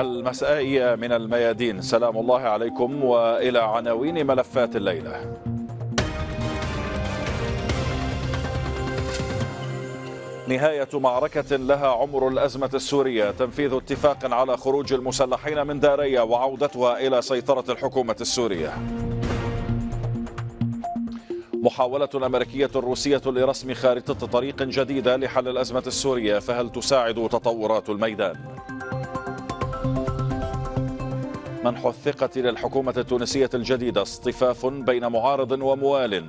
المسائية من الميادين سلام الله عليكم وإلى عناوين ملفات الليلة نهاية معركة لها عمر الأزمة السورية تنفيذ اتفاق على خروج المسلحين من داريا وعودتها إلى سيطرة الحكومة السورية محاولة أمريكية روسية لرسم خارطة طريق جديدة لحل الأزمة السورية فهل تساعد تطورات الميدان؟ منح الثقة للحكومة التونسية الجديدة اصطفاف بين معارض وموال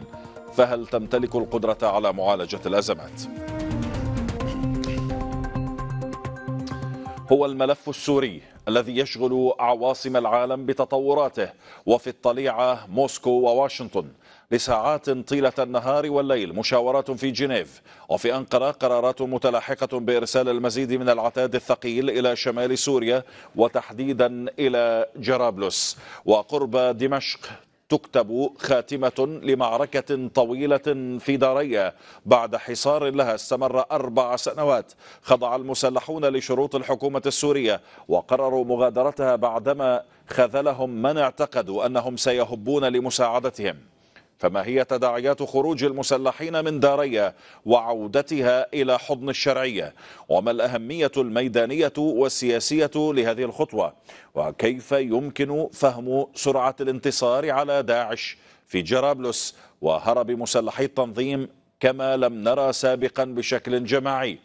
فهل تمتلك القدرة على معالجة الأزمات؟ هو الملف السوري الذي يشغل عواصم العالم بتطوراته وفي الطليعة موسكو وواشنطن لساعات طيلة النهار والليل مشاورات في جنيف وفي أنقرة قرارات متلاحقة بإرسال المزيد من العتاد الثقيل إلى شمال سوريا وتحديدا إلى جرابلس وقرب دمشق تكتب خاتمة لمعركة طويلة في دارية بعد حصار لها استمر أربع سنوات خضع المسلحون لشروط الحكومة السورية وقرروا مغادرتها بعدما خذلهم من اعتقدوا أنهم سيهبون لمساعدتهم فما هي تداعيات خروج المسلحين من داريا وعودتها إلى حضن الشرعية وما الأهمية الميدانية والسياسية لهذه الخطوة وكيف يمكن فهم سرعة الانتصار على داعش في جرابلس وهرب مسلحي التنظيم كما لم نرى سابقا بشكل جماعي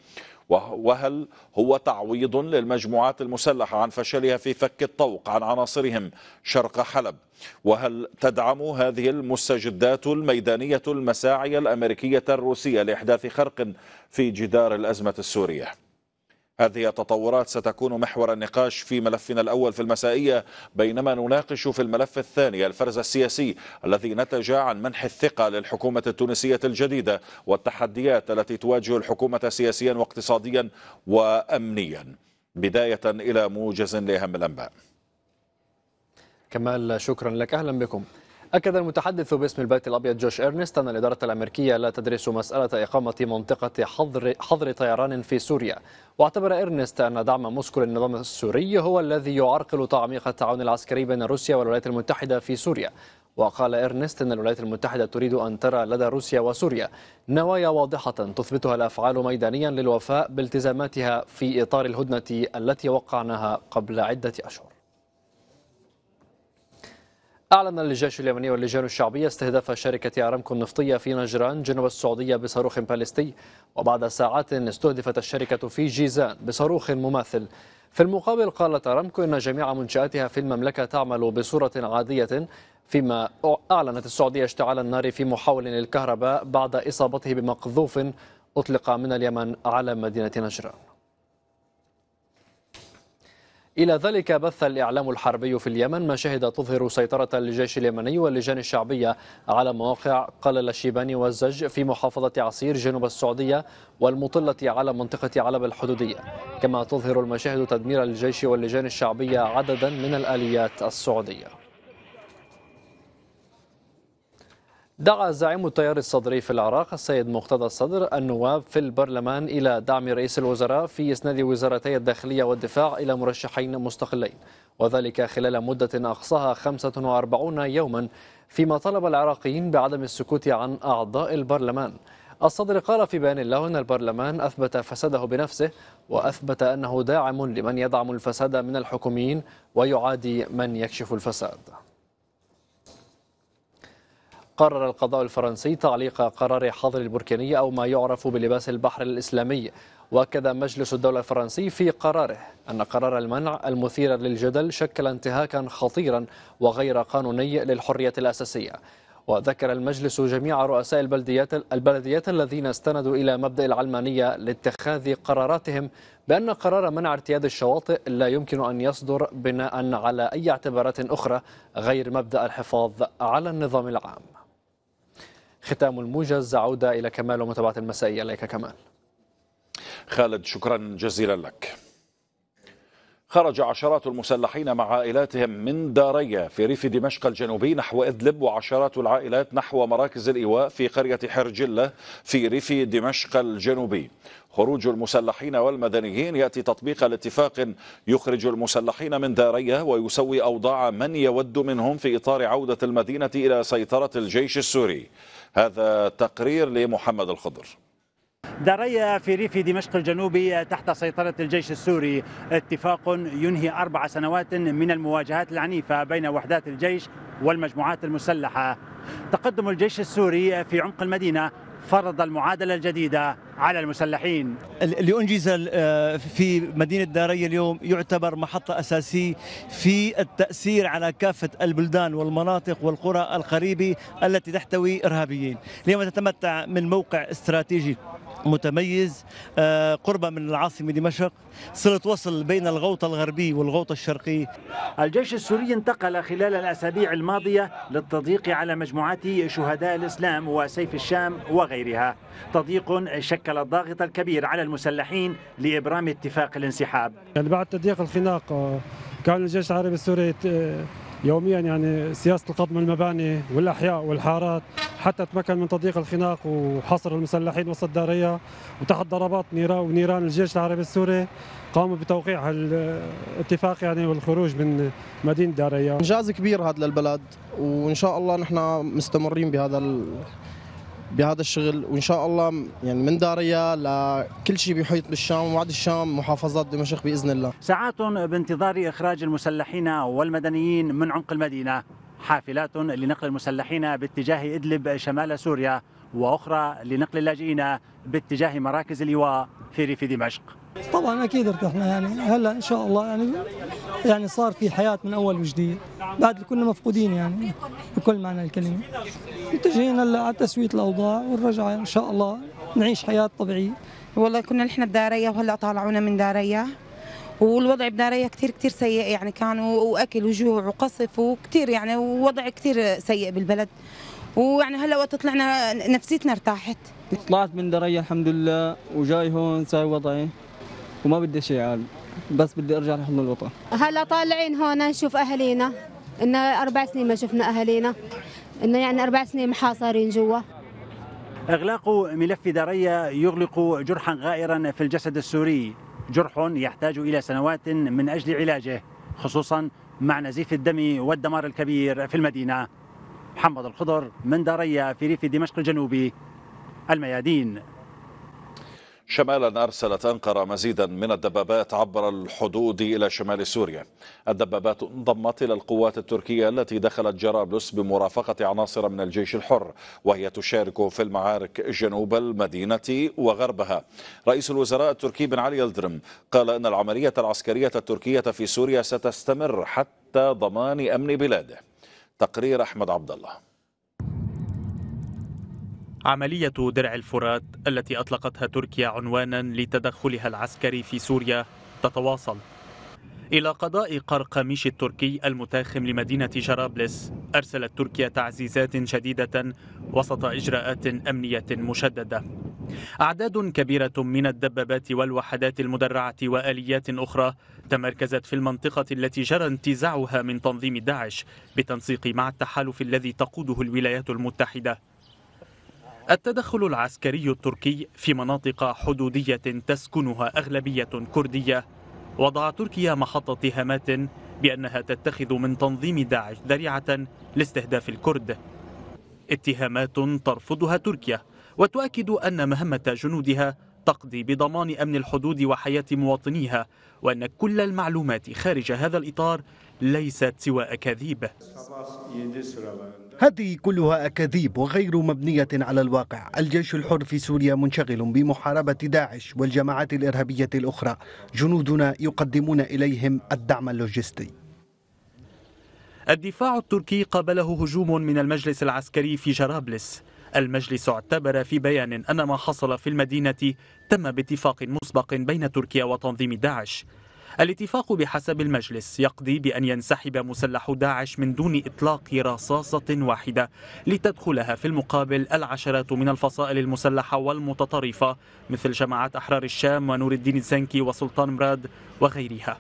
وهل هو تعويض للمجموعات المسلحة عن فشلها في فك الطوق عن عناصرهم شرق حلب وهل تدعم هذه المستجدات الميدانية المساعي الأمريكية الروسية لإحداث خرق في جدار الأزمة السورية هذه التطورات ستكون محور النقاش في ملفنا الأول في المسائية بينما نناقش في الملف الثاني الفرز السياسي الذي نتج عن منح الثقة للحكومة التونسية الجديدة والتحديات التي تواجه الحكومة سياسيا واقتصاديا وأمنيا بداية إلى موجز لأهم الأنباء كمال شكرا لك أهلا بكم أكد المتحدث باسم البيت الأبيض جوش إرنست أن الإدارة الأمريكية لا تدرس مسألة إقامة منطقة حظر حظر طيران في سوريا، واعتبر إرنست أن دعم موسكو للنظام السوري هو الذي يعرقل تعميق التعاون العسكري بين روسيا والولايات المتحدة في سوريا، وقال إرنست أن الولايات المتحدة تريد أن ترى لدى روسيا وسوريا نوايا واضحة تثبتها الأفعال ميدانيا للوفاء بالتزاماتها في إطار الهدنة التي وقعناها قبل عدة أشهر. أعلن الجيش اليمني واللجان الشعبية استهداف شركة أرامكو النفطية في نجران جنوب السعودية بصاروخ باليستي وبعد ساعات استهدفت الشركة في جيزان بصاروخ مماثل في المقابل قالت أرامكو إن جميع منشآتها في المملكة تعمل بصورة عادية فيما أعلنت السعودية اشتعال النار في محاول للكهرباء بعد إصابته بمقذوف أطلق من اليمن على مدينة نجران إلى ذلك بث الإعلام الحربي في اليمن مشاهد تظهر سيطرة الجيش اليمني واللجان الشعبية على مواقع قلل الشيباني والزج في محافظة عسير جنوب السعودية والمطلة على منطقة علب الحدودية كما تظهر المشاهد تدمير الجيش واللجان الشعبية عددا من الآليات السعودية دعا زعيم التيار الصدري في العراق السيد مقتدى الصدر النواب في البرلمان إلى دعم رئيس الوزراء في إسناد وزارتي الداخلية والدفاع إلى مرشحين مستقلين وذلك خلال مدة أقصاها 45 يوما فيما طلب العراقيين بعدم السكوت عن أعضاء البرلمان الصدر قال في بيان له أن البرلمان أثبت فساده بنفسه وأثبت أنه داعم لمن يدعم الفساد من الحكوميين ويعادي من يكشف الفساد قرر القضاء الفرنسي تعليق قرار حظر البركانية أو ما يعرف بلباس البحر الإسلامي واكد مجلس الدولة الفرنسي في قراره أن قرار المنع المثير للجدل شكل انتهاكا خطيرا وغير قانوني للحرية الأساسية وذكر المجلس جميع رؤساء البلديات البلديات الذين استندوا إلى مبدأ العلمانية لاتخاذ قراراتهم بأن قرار منع ارتياد الشواطئ لا يمكن أن يصدر بناء على أي اعتبارات أخرى غير مبدأ الحفاظ على النظام العام ختام الموجز عودة إلى كمال ومتابعة المسائية إليك كمال خالد شكرا جزيلا لك خرج عشرات المسلحين مع عائلاتهم من داريا في ريف دمشق الجنوبي نحو إدلب وعشرات العائلات نحو مراكز الإيواء في قرية حرجلة في ريف دمشق الجنوبي خروج المسلحين والمدنيين يأتي تطبيق لاتفاق يخرج المسلحين من داريا ويسوي أوضاع من يود منهم في إطار عودة المدينة إلى سيطرة الجيش السوري هذا تقرير لمحمد الخضر داريا في ريف دمشق الجنوبي تحت سيطرة الجيش السوري اتفاق ينهي أربع سنوات من المواجهات العنيفة بين وحدات الجيش والمجموعات المسلحة تقدم الجيش السوري في عمق المدينة فرض المعادلة الجديدة على المسلحين اللي انجز آه، في مدينة داري اليوم يعتبر محطة أساسية في التأثير على كافة البلدان والمناطق والقرى القريبة التي تحتوي إرهابيين لما تتمتع من موقع استراتيجي متميز آه، قرب من العاصمة دمشق صلة وصل بين الغوطة الغربي والغوطة الشرقي الجيش السوري انتقل خلال الأسابيع الماضية للتضييق على مجموعات شهداء الإسلام وسيف الشام وغيرها تضييق شكل الضاغط الكبير على المسلحين لإبرام اتفاق الانسحاب يعني بعد تضييق الخناق آه، كان الجيش العربي السوري يوميا يعني سياسه القضم المباني والاحياء والحارات حتى تمكن من تضييق الخناق وحصر المسلحين وسط الداريه وتحت ضربات ونيران الجيش العربي السوري قاموا بتوقيع الاتفاق يعني والخروج من مدينه داريه انجاز كبير هذا للبلد وان شاء الله نحن مستمرين بهذا ال... بهذا الشغل وان شاء الله يعني من داريا لكل شيء بيحيط بالشام وبعد الشام محافظات دمشق باذن الله. ساعات بانتظار اخراج المسلحين والمدنيين من عمق المدينه، حافلات لنقل المسلحين باتجاه ادلب شمال سوريا واخرى لنقل اللاجئين باتجاه مراكز اللواء في ريف دمشق. طبعا اكيد ارتحنا يعني هلا ان شاء الله يعني يعني صار في حياه من اول وجديد بعد كنا مفقودين يعني بكل معنى الكلمه متجهين هلا على تسويه الاوضاع والرجعه ان شاء الله نعيش حياه طبيعيه والله كنا نحن بداريا وهلا طالعونا من داريا والوضع بداريا كثير كثير سيء يعني كانوا واكل وجوع وقصف وكثير يعني ووضع كثير سيء بالبلد ويعني هلا وقت طلعنا نفسيتنا ارتاحت طلعت من داريا الحمد لله وجاي هون ساي وضعي وما بدي شيء عالي بس بدي ارجع لحضن الوطن هلا طالعين هون نشوف اهالينا إنه أربع سنين ما شفنا أهالينا إنه يعني أربع سنين محاصرين جوا إغلاق ملف داريا يغلق جرحا غائرا في الجسد السوري جرح يحتاج إلى سنوات من أجل علاجه خصوصا مع نزيف الدم والدمار الكبير في المدينة محمد الخضر من داريا في ريف دمشق الجنوبي الميادين شمالا أرسلت أنقرة مزيدا من الدبابات عبر الحدود إلى شمال سوريا الدبابات انضمت إلى القوات التركية التي دخلت جرابلس بمرافقة عناصر من الجيش الحر وهي تشارك في المعارك جنوب المدينة وغربها رئيس الوزراء التركي بن علي يلدرم قال أن العملية العسكرية التركية في سوريا ستستمر حتى ضمان أمن بلاده تقرير أحمد عبد الله عملية درع الفرات التي أطلقتها تركيا عنوانا لتدخلها العسكري في سوريا تتواصل إلى قضاء قرقميش التركي المتاخم لمدينة جرابلس أرسلت تركيا تعزيزات شديدة وسط إجراءات أمنية مشددة أعداد كبيرة من الدبابات والوحدات المدرعة وآليات أخرى تمركزت في المنطقة التي جرى انتزاعها من تنظيم داعش بالتنسيق مع التحالف الذي تقوده الولايات المتحدة التدخل العسكري التركي في مناطق حدودية تسكنها أغلبية كردية وضع تركيا محط اتهامات بأنها تتخذ من تنظيم داعش ذريعة لاستهداف الكرد اتهامات ترفضها تركيا وتؤكد أن مهمة جنودها تقضي بضمان أمن الحدود وحياة مواطنيها وأن كل المعلومات خارج هذا الإطار ليست سوى أكاذيب هذه كلها أكاذيب وغير مبنية على الواقع الجيش الحر في سوريا منشغل بمحاربة داعش والجماعات الإرهابية الأخرى جنودنا يقدمون إليهم الدعم اللوجستي الدفاع التركي قابله هجوم من المجلس العسكري في جرابلس المجلس اعتبر في بيان أن ما حصل في المدينة تم باتفاق مسبق بين تركيا وتنظيم داعش الاتفاق بحسب المجلس يقضي بأن ينسحب مسلح داعش من دون إطلاق رصاصة واحدة لتدخلها في المقابل العشرات من الفصائل المسلحة والمتطرفة مثل جماعات أحرار الشام ونور الدين الزنكي وسلطان مراد وغيرها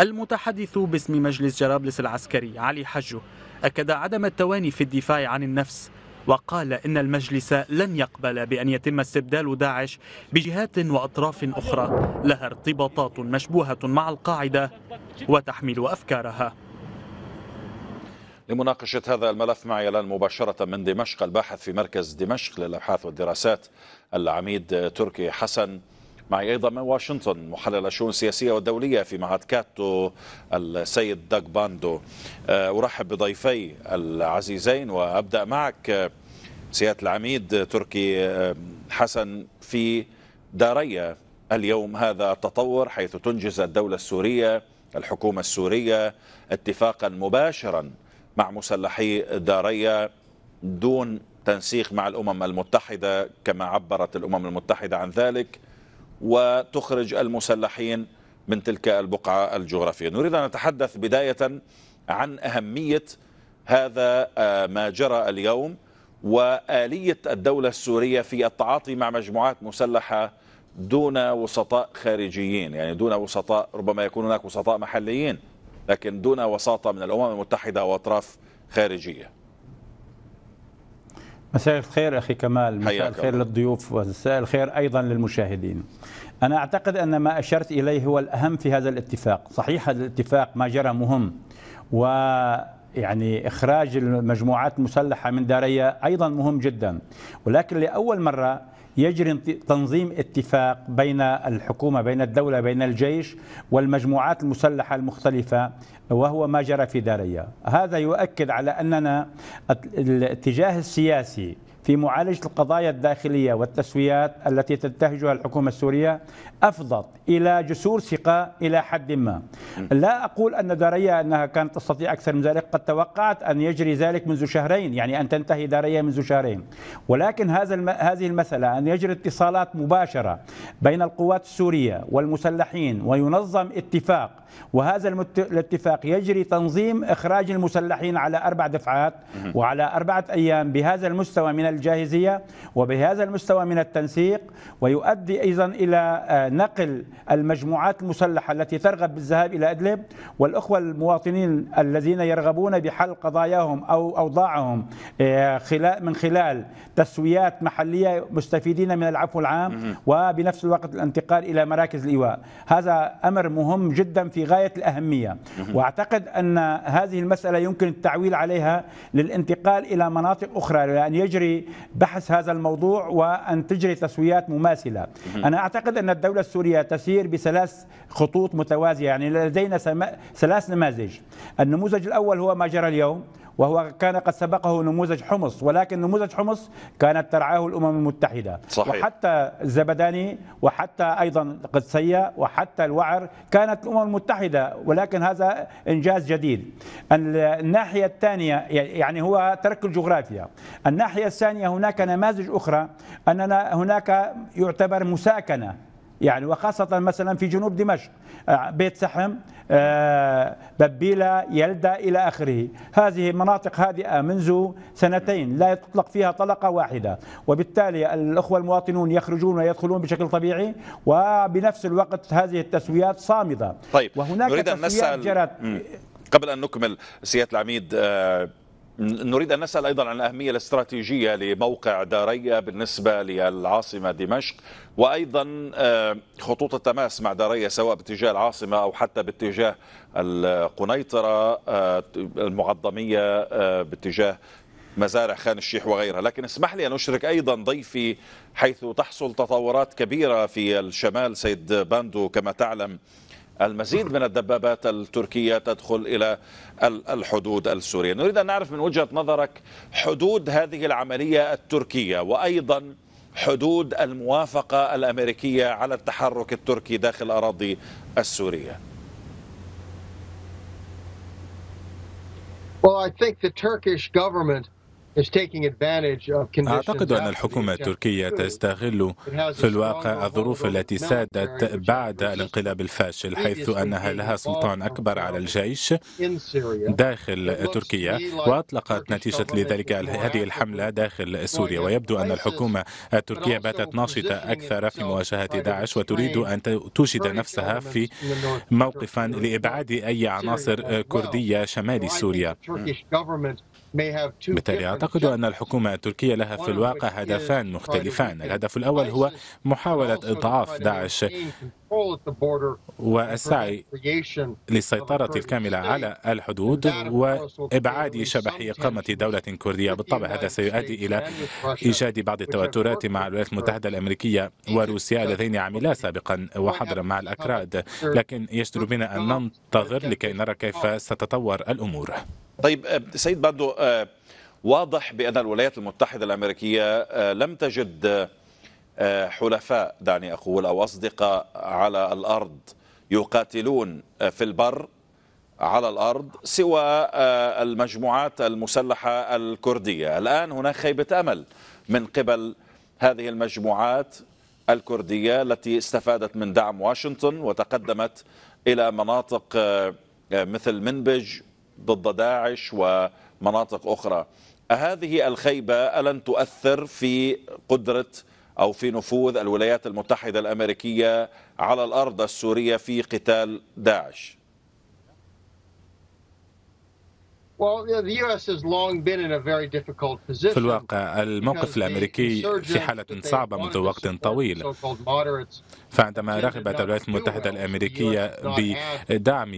المتحدث باسم مجلس جرابلس العسكري علي حجو أكد عدم التواني في الدفاع عن النفس وقال إن المجلس لن يقبل بأن يتم استبدال داعش بجهات وأطراف أخرى لها ارتباطات مشبوهة مع القاعدة وتحمل أفكارها لمناقشة هذا الملف معي الآن مباشرة من دمشق الباحث في مركز دمشق للأبحاث والدراسات العميد تركي حسن معي أيضا من واشنطن محلل الشؤون السياسية والدولية في معهد كاتو السيد داك باندو آه، أرحب بضيفي العزيزين وأبدأ معك آه، سيادة العميد تركي آه، حسن في داريا اليوم هذا التطور حيث تنجز الدولة السورية الحكومة السورية اتفاقا مباشرا مع مسلحي داريا دون تنسيق مع الأمم المتحدة كما عبرت الأمم المتحدة عن ذلك وتخرج المسلحين من تلك البقعة الجغرافية نريد أن نتحدث بداية عن أهمية هذا آه، ما جرى اليوم وآلية الدولة السورية في التعاطي مع مجموعات مسلحة دون وسطاء خارجيين يعني دون وسطاء ربما يكون هناك وسطاء محليين لكن دون وساطة من الأمم المتحدة وأطراف خارجية مساء الخير أخي كمال مساء الخير للضيوف ومساء الخير أيضا للمشاهدين أنا أعتقد أن ما أشرت إليه هو الأهم في هذا الاتفاق صحيح هذا الاتفاق ما جرى مهم و يعني إخراج المجموعات المسلحة من داريا أيضا مهم جدا ولكن لأول مرة يجري تنظيم اتفاق بين الحكومة بين الدولة بين الجيش والمجموعات المسلحة المختلفة وهو ما جرى في داريا هذا يؤكد على أننا الاتجاه السياسي في معالجة القضايا الداخلية والتسويات التي تنتهجها الحكومة السورية أفضت إلى جسور ثقة إلى حد ما لا أقول أن داريا أنها كانت تستطيع أكثر من ذلك قد توقعت أن يجري ذلك منذ شهرين يعني أن تنتهي داريا منذ شهرين ولكن هذا الم... هذه المسألة أن يجري اتصالات مباشرة بين القوات السورية والمسلحين وينظم اتفاق وهذا الاتفاق يجري تنظيم إخراج المسلحين على أربع دفعات وعلى أربعة أيام بهذا المستوى من الجاهزية وبهذا المستوى من التنسيق ويؤدي أيضا إلى آه، نقل المجموعات المسلحة التي ترغب بالذهاب إلى إدلب والأخوة المواطنين الذين يرغبون بحل قضاياهم أو أوضاعهم آه، من خلال تسويات محلية مستفيدين من العفو العام وبنفس الوقت الانتقال إلى مراكز الإيواء هذا أمر مهم جدا في في غاية الأهمية وأعتقد أن هذه المسألة يمكن التعويل عليها للانتقال إلى مناطق أخرى لأن يجري بحث هذا الموضوع وأن تجري تسويات مماثلة أنا أعتقد أن الدولة السورية تسير بثلاث خطوط متوازية يعني لدينا ثلاث نماذج النموذج الأول هو ما جرى اليوم وهو كان قد سبقه نموذج حمص ولكن نموذج حمص كانت ترعاه الامم المتحده صحيح. وحتى الزبداني وحتى ايضا القدسيه وحتى الوعر كانت الامم المتحده ولكن هذا انجاز جديد الناحيه الثانيه يعني هو ترك الجغرافيا الناحيه الثانيه هناك نماذج اخرى اننا هناك يعتبر مساكنه يعني وخاصة مثلا في جنوب دمشق آه، بيت سحم آه، ببيلة يلدة إلى آخره هذه مناطق هادئة منذ سنتين لا تطلق فيها طلقة واحدة وبالتالي الأخوة المواطنون يخرجون ويدخلون بشكل طبيعي وبنفس الوقت هذه التسويات صامدة طيب وهناك نريد أن نسأل جرت قبل أن نكمل سيادة العميد آه، نريد أن نسأل أيضا عن الأهمية الاستراتيجية لموقع داريا بالنسبة للعاصمة دمشق وأيضا آه، خطوط التماس مع داريا سواء باتجاه العاصمة أو حتى باتجاه القنيطرة آه، المعظمية آه، باتجاه مزارع خان الشيح وغيرها لكن اسمح لي أن أشرك أيضا ضيفي حيث تحصل تطورات كبيرة في الشمال سيد باندو كما تعلم المزيد من الدبابات التركية تدخل إلى الحدود السورية نريد أن نعرف من وجهة نظرك حدود هذه العملية التركية وأيضا حدود الموافقة الأمريكية على التحرك التركي داخل الأراضي السورية Well, I think the Turkish government أعتقد أن الحكومة التركية تستغل في الواقع الظروف التي سادت بعد الانقلاب الفاشل حيث أنها لها سلطان أكبر على الجيش داخل تركيا وأطلقت نتيجة لذلك هذه الحملة داخل سوريا ويبدو أن الحكومة التركية باتت ناشطة أكثر في مواجهة داعش وتريد أن توجد نفسها في موقفا لإبعاد أي عناصر كردية شمال سوريا بالتالي أعتقد أن الحكومة التركية لها في الواقع هدفان مختلفان الهدف الأول هو محاولة إضعاف داعش والسعي للسيطرة الكاملة على الحدود وإبعاد شبح إقامة دولة كردية بالطبع هذا سيؤدي إلى إيجاد بعض التوترات مع الولايات المتحدة الأمريكية وروسيا اللذين عملا سابقا وحضرا مع الأكراد لكن يجدر بنا أن ننتظر لكي نرى كيف ستتطور الأمور طيب آه، سيد باندو آه، واضح بأن الولايات المتحدة الأمريكية آه، لم تجد حلفاء دعني أقول أو أصدقاء على الأرض يقاتلون في البر على الأرض سوى المجموعات المسلحة الكردية الآن هناك خيبة أمل من قبل هذه المجموعات الكردية التي استفادت من دعم واشنطن وتقدمت إلى مناطق مثل منبج ضد داعش ومناطق أخرى هذه الخيبة ألن تؤثر في قدرة أو في نفوذ الولايات المتحدة الأمريكية على الأرض السورية في قتال داعش في الواقع الموقف الأمريكي في حالة صعبة منذ وقت طويل فعندما رغبت الولايات المتحدة الأمريكية بدعم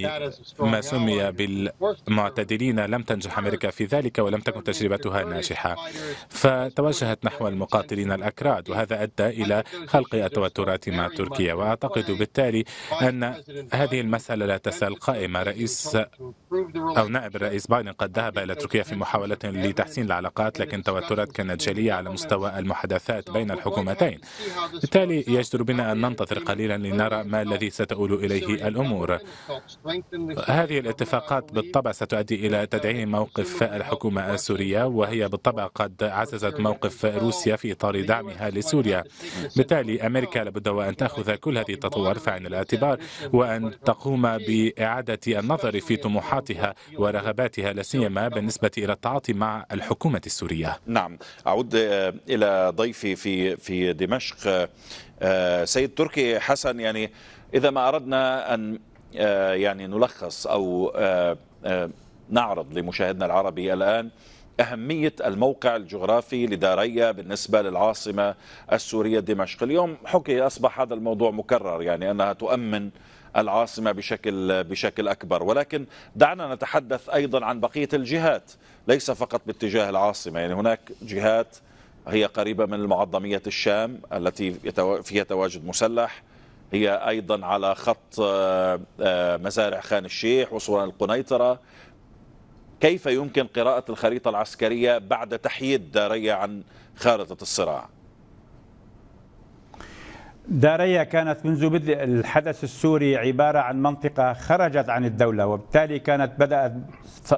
ما سمي بالمعتدلين لم تنجح أمريكا في ذلك ولم تكن تجربتها ناجحة فتوجهت نحو المقاتلين الأكراد وهذا أدى إلى خلق التوترات مع تركيا وأعتقد بالتالي أن هذه المسألة لا تزال قائمة رئيس أو نائب الرئيس بايدن قد ذهب إلى تركيا في محاولة لتحسين العلاقات لكن توترات كانت جلية على مستوى المحادثات بين الحكومتين بالتالي يجدر بنا أن ننتظر ننتظر قليلا لنرى ما الذي ستؤول إليه الأمور هذه الاتفاقات بالطبع ستؤدي إلى تدعيم موقف الحكومة السورية وهي بالطبع قد عززت موقف روسيا في إطار دعمها لسوريا بالتالي أمريكا لابد وأن تأخذ كل هذه التطورات في عين الاعتبار وأن تقوم بإعادة النظر في طموحاتها ورغباتها لا سيما بالنسبة إلى التعاطي مع الحكومة السورية نعم أعود إلى ضيفي في في دمشق آه، سيد تركي حسن يعني إذا ما أردنا أن آه، يعني نلخص أو آه، نعرض لمشاهدنا العربي الآن أهمية الموقع الجغرافي لداريا بالنسبة للعاصمة السورية دمشق اليوم حكي أصبح هذا الموضوع مكرر يعني أنها تؤمن العاصمة بشكل بشكل أكبر ولكن دعنا نتحدث أيضا عن بقية الجهات ليس فقط باتجاه العاصمة يعني هناك جهات هي قريبة من المعظمية الشام التي فيها تواجد مسلح هي أيضا على خط آه، آه، مزارع خان الشيح وصولا القنيطرة كيف يمكن قراءة الخريطة العسكرية بعد تحييد دارية عن خارطة الصراع؟ داريا كانت منذ بدء الحدث السوري عبارة عن منطقة خرجت عن الدولة وبالتالي كانت بدأت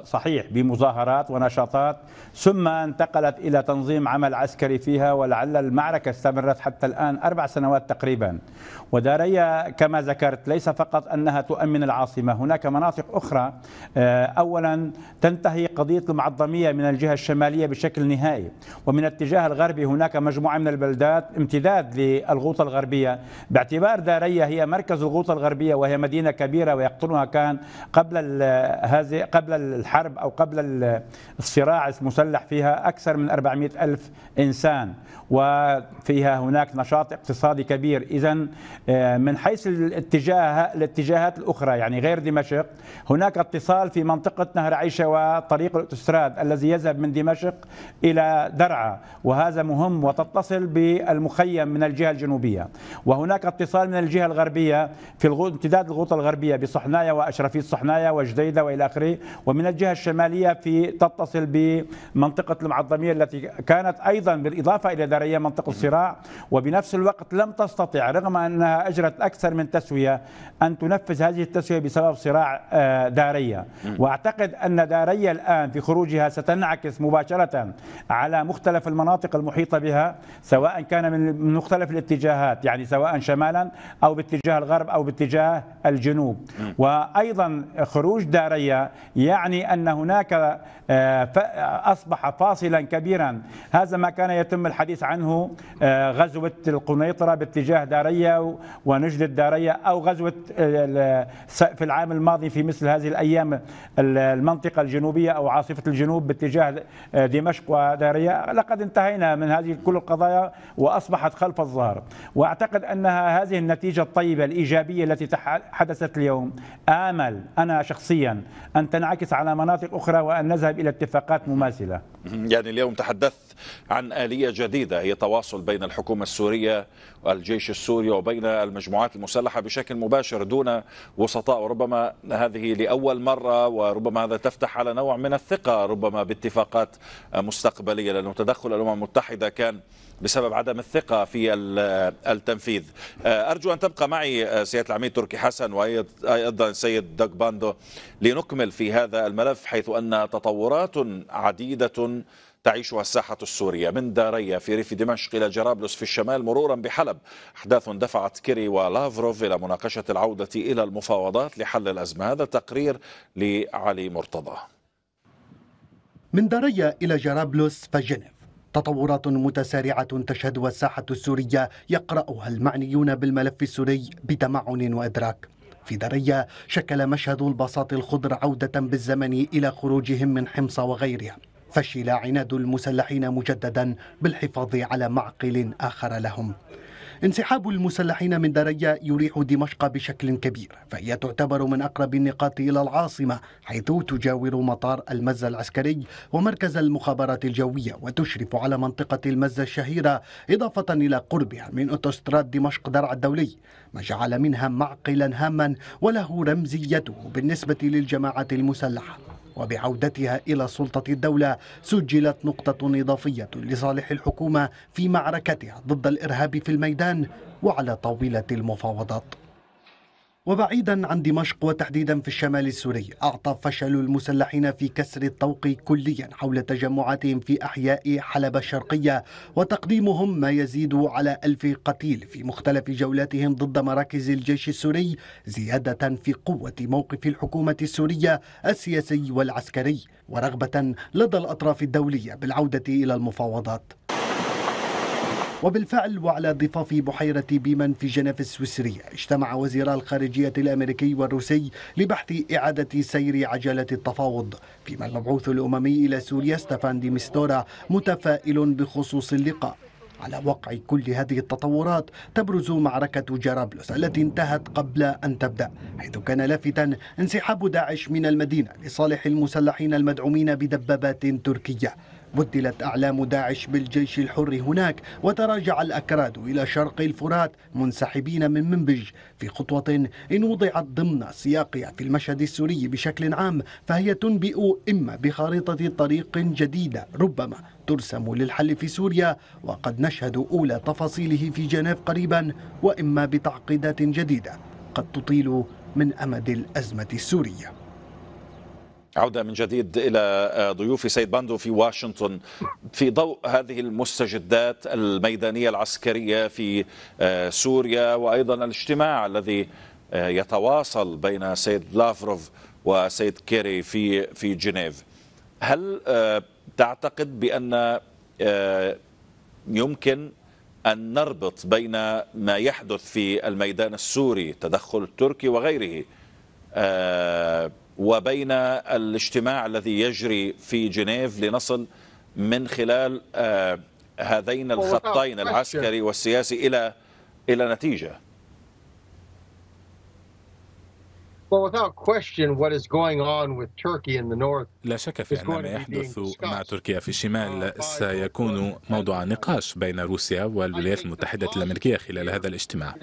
صحيح بمظاهرات ونشاطات ثم انتقلت إلى تنظيم عمل عسكري فيها ولعل المعركة استمرت حتى الآن أربع سنوات تقريبا وداريا كما ذكرت ليس فقط أنها تؤمن العاصمة هناك مناطق أخرى آه، أولا تنتهي قضية المعظمية من الجهة الشمالية بشكل نهائي ومن الاتجاه الغربي هناك مجموعة من البلدات امتداد للغوطة الغربية الغربية باعتبار دارية هي مركز غوطة الغربية وهي مدينة كبيرة ويقطنها كان قبل هذه قبل الحرب أو قبل الصراع المسلح فيها أكثر من 400 ألف إنسان وفيها هناك نشاط اقتصادي كبير إذا آه، من حيث الاتجاه الاتجاهات الأخرى يعني غير دمشق هناك اتصال في منطقة نهر عيشة وطريق الاوتوستراد الذي يذهب من دمشق إلى درعا وهذا مهم وتتصل بالمخيم من الجهة الجنوبية وهناك اتصال من الجهة الغربية في امتداد الغوطة الغربية بصحنايا وأشرفية صحنايا وجديدة وإلى آخره ومن الجهة الشمالية في تتصل بمنطقة المعظمية التي كانت أيضا بالإضافة إلى دارية منطقة الصراع وبنفس الوقت لم تستطع رغم أنها أجرت أكثر من تسوية أن تنفذ هذه التسوية بسبب صراع آه، دارية وأعتقد أن دارية الآن في خروجها ستنعكس مباشرة على مختلف المناطق المحيطة بها سواء كان من مختلف الاتجاهات يعني يعني سواء شمالا أو باتجاه الغرب أو باتجاه الجنوب وأيضا خروج داريا يعني أن هناك آه، أصبح فاصلا كبيرا هذا ما كان يتم الحديث عنه آه، غزوة القنيطرة باتجاه داريا ونجد الدارية أو غزوة آه، في العام الماضي في مثل هذه الأيام المنطقة الجنوبية أو عاصفة الجنوب باتجاه دمشق وداريا لقد انتهينا من هذه كل القضايا وأصبحت خلف الظهر وأعتقد أعتقد أنها هذه النتيجة الطيبة الإيجابية التي حدثت اليوم آمل أنا شخصيا أن تنعكس على مناطق أخرى وأن نذهب إلى اتفاقات مماثلة يعني اليوم تحدثت عن آلية جديدة هي تواصل بين الحكومة السورية والجيش السوري وبين المجموعات المسلحة بشكل مباشر دون وسطاء وربما هذه لأول مرة وربما هذا تفتح على نوع من الثقة ربما باتفاقات مستقبلية لأنه تدخل الأمم المتحدة كان بسبب عدم الثقة في التنفيذ آه، أرجو أن تبقى معي آه، سيادة العميد تركي حسن وأيضا سيد دوغ باندو لنكمل في هذا الملف حيث أن تطورات عديدة تعيشها الساحة السورية من داريا في ريف دمشق إلى جرابلس في الشمال مرورا بحلب أحداث دفعت كيري ولافروف إلى مناقشة العودة إلى المفاوضات لحل الأزمة هذا تقرير لعلي مرتضى من داريا إلى جرابلس فجنيف تطورات متسارعة تشهدها الساحة السورية يقرأها المعنيون بالملف السوري بتمعن وإدراك في دريا شكل مشهد البساط الخضر عودة بالزمن إلى خروجهم من حمص وغيرها فشل عناد المسلحين مجددا بالحفاظ على معقل آخر لهم انسحاب المسلحين من دريا يريح دمشق بشكل كبير فهي تعتبر من أقرب النقاط إلى العاصمة حيث تجاور مطار المزة العسكري ومركز المخابرات الجوية وتشرف على منطقة المزة الشهيرة إضافة إلى قربها من أوتوستراد دمشق درعا الدولي ما جعل منها معقلا هاما وله رمزيته بالنسبة للجماعة المسلحة وبعودتها إلى سلطة الدولة سجلت نقطة إضافية لصالح الحكومة في معركتها ضد الإرهاب في الميدان وعلى طاولة المفاوضات وبعيدا عن دمشق وتحديدا في الشمال السوري أعطى فشل المسلحين في كسر الطوق كليا حول تجمعاتهم في أحياء حلب الشرقية وتقديمهم ما يزيد على ألف قتيل في مختلف جولاتهم ضد مراكز الجيش السوري زيادة في قوة موقف الحكومة السورية السياسي والعسكري ورغبة لدى الأطراف الدولية بالعودة إلى المفاوضات وبالفعل وعلى ضفاف بحيرة بيمن في جنيف السويسرية اجتمع وزيرا الخارجية الأمريكي والروسي لبحث إعادة سير عجلة التفاوض فيما المبعوث الأممي إلى سوريا دي ميستورا متفائل بخصوص اللقاء على وقع كل هذه التطورات تبرز معركة جرابلس التي انتهت قبل أن تبدأ حيث كان لافتا انسحاب داعش من المدينة لصالح المسلحين المدعومين بدبابات تركية بدلت أعلام داعش بالجيش الحر هناك وتراجع الأكراد إلى شرق الفرات منسحبين من منبج في خطوة إن وضعت ضمن سياقها في المشهد السوري بشكل عام فهي تنبئ إما بخريطة طريق جديدة ربما ترسم للحل في سوريا وقد نشهد أولى تفاصيله في جنيف قريبا وإما بتعقيدات جديدة قد تطيل من أمد الأزمة السورية عودة من جديد إلى آه، ضيوفي سيد باندو في واشنطن في ضوء هذه المستجدات الميدانية العسكرية في آه، سوريا وأيضا الاجتماع الذي آه، يتواصل بين سيد لافروف وسيد كيري في في جنيف هل تعتقد بأن يمكن أن نربط بين ما يحدث في الميدان السوري تدخل التركي وغيره وبين الاجتماع الذي يجري في جنيف لنصل من خلال آه، هذين الخطين طيب. العسكري والسياسي إلى إلى نتيجة لا شك في أن ما يحدث مع تركيا في الشمال uh, سيكون موضوع نقاش بين روسيا والولايات المتحدة الأمريكية خلال هذا الاجتماع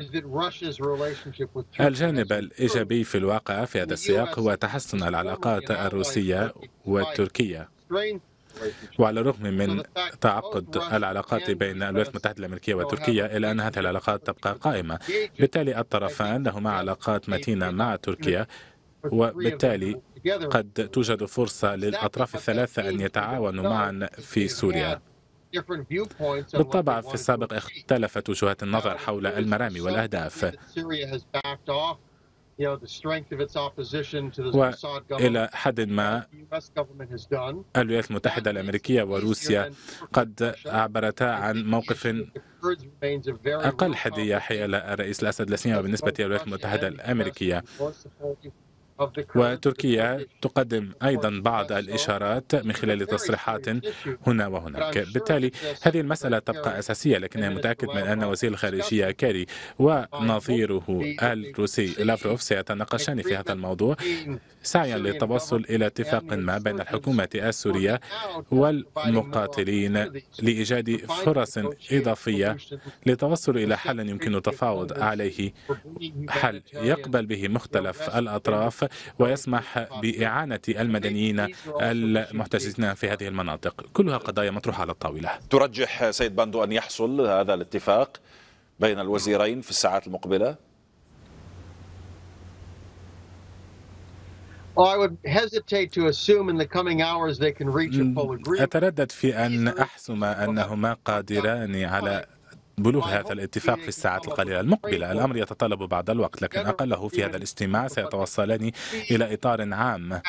الجانب الإيجابي في الواقع في هذا السياق هو تحسن العلاقات الروسية والتركية وعلى الرغم من تعقد العلاقات يعني بين الولايات المتحدة الأمريكية وتركيا إلا أن هذه العلاقات تبقى قائمة بالتالي الطرفان لهما علاقات متينة مع تركيا وبالتالي قد توجد فرصة للأطراف الثلاثة أن يتعاونوا معا في سوريا بالطبع في السابق اختلفت وجهات النظر حول المرامي والأهداف والى حد ما الولايات المتحدة الأمريكية وروسيا قد عبرتا عن موقف أقل حدية حيال الرئيس الأسد لا سيما بالنسبة للولايات المتحدة الأمريكية وتركيا تقدم أيضا بعض الإشارات من خلال تصريحات هنا وهناك بالتالي هذه المسألة تبقى أساسية لكنني متأكد من أن وزير الخارجية كاري ونظيره الروسي لافروف سيتناقشان في هذا الموضوع سعيا للتوصل إلى اتفاق يعني ما بين الحكومة السورية يعني والمقاتلين لإيجاد فرص إضافية للتوصل إلى حل يمكن التفاوض عليه حل يقبل به مختلف الأطراف ويسمح بإعانة المدنيين المحتجزين في هذه المناطق كلها قضايا مطروحة على الطاولة ترجح سيد باندو أن يحصل هذا الاتفاق بين الوزيرين في الساعات المقبله Well, I would hesitate to assume in the coming hours they can reach a full agreement. أتردد في أن أحسم أنهما قادران على بلوغ هذا الاتفاق في الساعات القليلة المقبلة الأمر يتطلب بعض الوقت لكن أقله في هذا الاجتماع سيتوصلان إلى إطار عام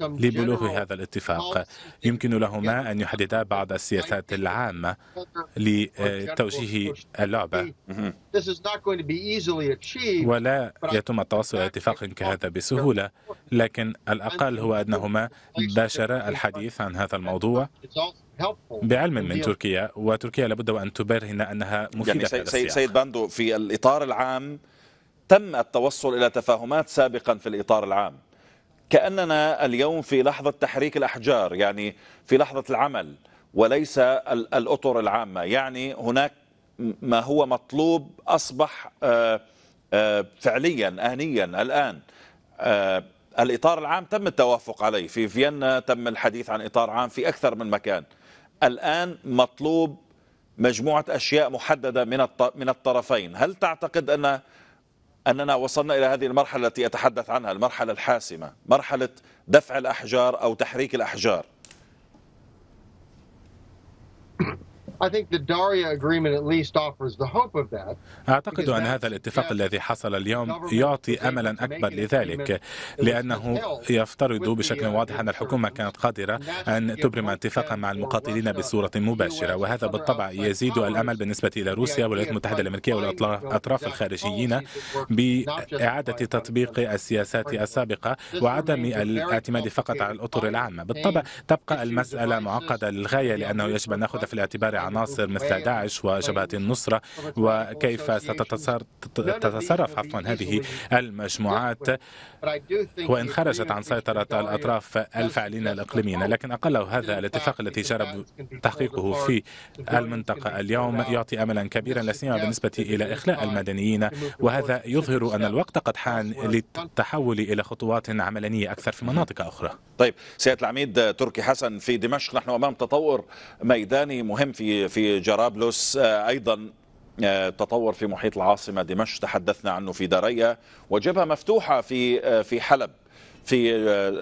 لبلوغ هذا الاتفاق يمكن لهما أن يحددا بعض السياسات العامة لتوجيه آه، اللعبة ولا يتم التوصل إلى اتفاق كهذا بسهولة لكن الأقل هو أنهما باشرا الحديث عن هذا الموضوع بعلم من تركيا وتركيا لابد وأن تبرهن أنها يعني مفيدة يعني سيد, سيد باندو في الإطار العام تم التوصل إلى تفاهمات سابقا في الإطار العام كأننا اليوم في لحظة تحريك الأحجار يعني في لحظة العمل وليس الأطر العامة يعني هناك ما هو مطلوب أصبح آه، آه، فعليا آنيا الآن آه، الإطار العام تم التوافق عليه في فيينا تم الحديث عن إطار عام في أكثر من مكان الآن مطلوب مجموعة أشياء محددة من من الطرفين هل تعتقد أن أننا وصلنا إلى هذه المرحلة التي أتحدث عنها المرحلة الحاسمة مرحلة دفع الأحجار أو تحريك الأحجار أعتقد أن هذا الاتفاق الذي حصل اليوم يعطي أملا أكبر لذلك لأنه يفترض بشكل uh, واضح أن الحكومة كانت قادرة أن تبرم اتفاقا مع المقاتلين بصورة مباشرة وهذا بالطبع يزيد الأمل بالنسبة إلى روسيا والولايات المتحدة الأمريكية والأطراف الخارجيين بإعادة تطبيق السياسات السابقة وعدم الاعتماد فقط على الأطر العامة بالطبع تبقى المسألة معقدة للغاية لأنه يجب أن نأخذ في الاعتبار عناصر مثل داعش وجبهة النصرة وكيف ستتصرف عفوا هذه المجموعات وإن خرجت عن سيطرة الأطراف الفاعلين الإقليميين لكن أقل هذا الاتفاق الذي جرى تحقيقه في المنطقة اليوم يعطي أملا كبيرا لا سيما بالنسبة إلى إخلاء المدنيين وهذا يظهر أن الوقت قد حان للتحول إلى خطوات عملانية أكثر في مناطق أخرى طيب سيادة العميد تركي حسن في دمشق نحن أمام تطور ميداني مهم في في في جرابلس آه، ايضا آه، تطور في محيط العاصمه دمشق تحدثنا عنه في داريا وجبهه مفتوحه في آه، في حلب في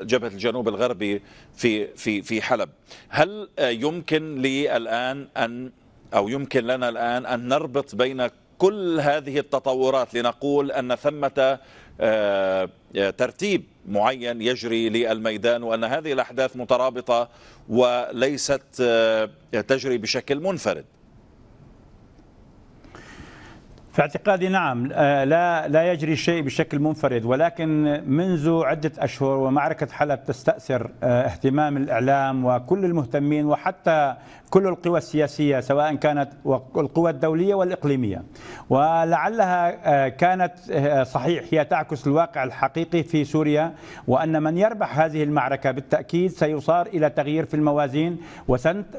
جبهه الجنوب الغربي في في في حلب هل يمكن لي الان ان او يمكن لنا الان ان نربط بين كل هذه التطورات لنقول ان ثمه ترتيب معين يجري للميدان وأن هذه الأحداث مترابطة وليست آه، تجري بشكل منفرد في اعتقادي نعم آه، لا لا يجري شيء بشكل منفرد ولكن منذ عده اشهر ومعركه حلب تستاثر آه، اهتمام الاعلام وكل المهتمين وحتى كل القوى السياسية سواء كانت القوى الدولية والإقليمية ولعلها آه، كانت آه، صحيح هي تعكس الواقع الحقيقي في سوريا وأن من يربح هذه المعركة بالتأكيد سيصار إلى تغيير في الموازين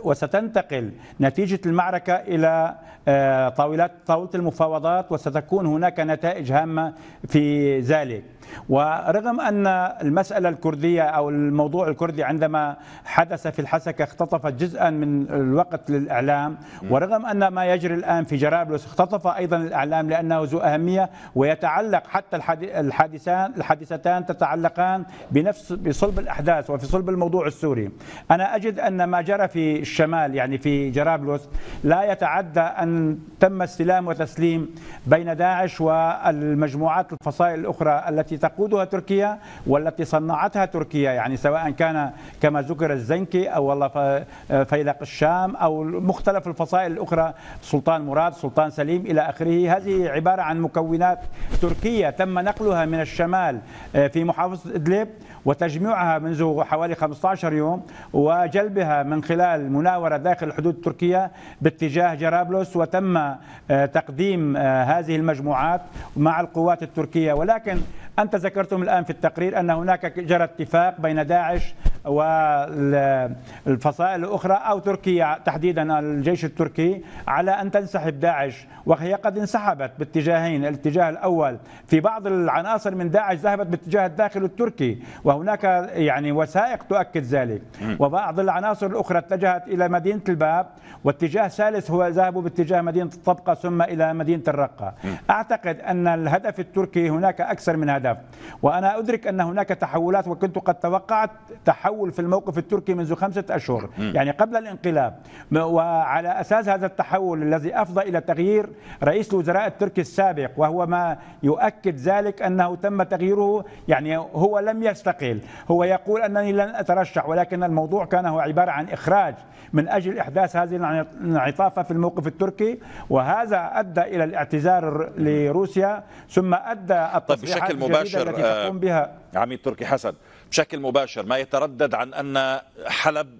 وستنتقل نتيجة المعركة إلى آه، طاولات طاولة المفاوضات وستكون هناك نتائج هامة في ذلك ورغم أن المسألة الكردية أو الموضوع الكردي عندما حدث في الحسكة اختطفت جزءا من الوقت للإعلام ورغم أن ما يجري الآن في جرابلس اختطف أيضا الإعلام لأنه ذو أهمية ويتعلق حتى الحادثان الحادثتان تتعلقان بنفس بصلب الأحداث وفي صلب الموضوع السوري أنا أجد أن ما جرى في الشمال يعني في جرابلس لا يتعدى أن تم استلام وتسليم بين داعش والمجموعات الفصائل الأخرى التي التي تقودها تركيا والتي صنعتها تركيا يعني سواء كان كما ذكر الزنكي أو والله فيلق الشام أو مختلف الفصائل الأخرى سلطان مراد سلطان سليم إلى آخره هذه عبارة عن مكونات تركية تم نقلها من الشمال آه، في محافظة إدلب وتجميعها منذ حوالي 15 يوم وجلبها من خلال مناورة داخل الحدود التركية باتجاه جرابلس وتم آه، تقديم آه، هذه المجموعات مع القوات التركية ولكن أنت ذكرتم الآن في التقرير أن هناك جرى اتفاق بين داعش والفصائل الأخرى أو تركيا تحديدا الجيش التركي على أن تنسحب داعش وهي قد انسحبت باتجاهين الاتجاه الأول في بعض العناصر من داعش ذهبت باتجاه الداخل التركي وهناك يعني وثائق تؤكد ذلك وبعض العناصر الأخرى اتجهت إلى مدينة الباب واتجاه ثالث هو ذهبوا باتجاه مدينة الطبقة ثم إلى مدينة الرقة أعتقد أن الهدف التركي هناك أكثر من هدف وأنا أدرك أن هناك تحولات وكنت قد توقعت تحول التحول في الموقف التركي منذ خمسة أشهر يعني قبل الانقلاب وعلى أساس هذا التحول الذي أفضى إلى تغيير رئيس الوزراء التركي السابق وهو ما يؤكد ذلك أنه تم تغييره يعني هو لم يستقل هو يقول أنني لن أترشح ولكن الموضوع كان هو عبارة عن إخراج من أجل إحداث هذه الانعطافة في الموقف التركي وهذا أدى إلى الاعتذار لروسيا ثم أدى التصريحات طيب بشكل مباشر التي تقوم بها آه، عميد تركي حسن بشكل مباشر ما يتردد عن أن حلب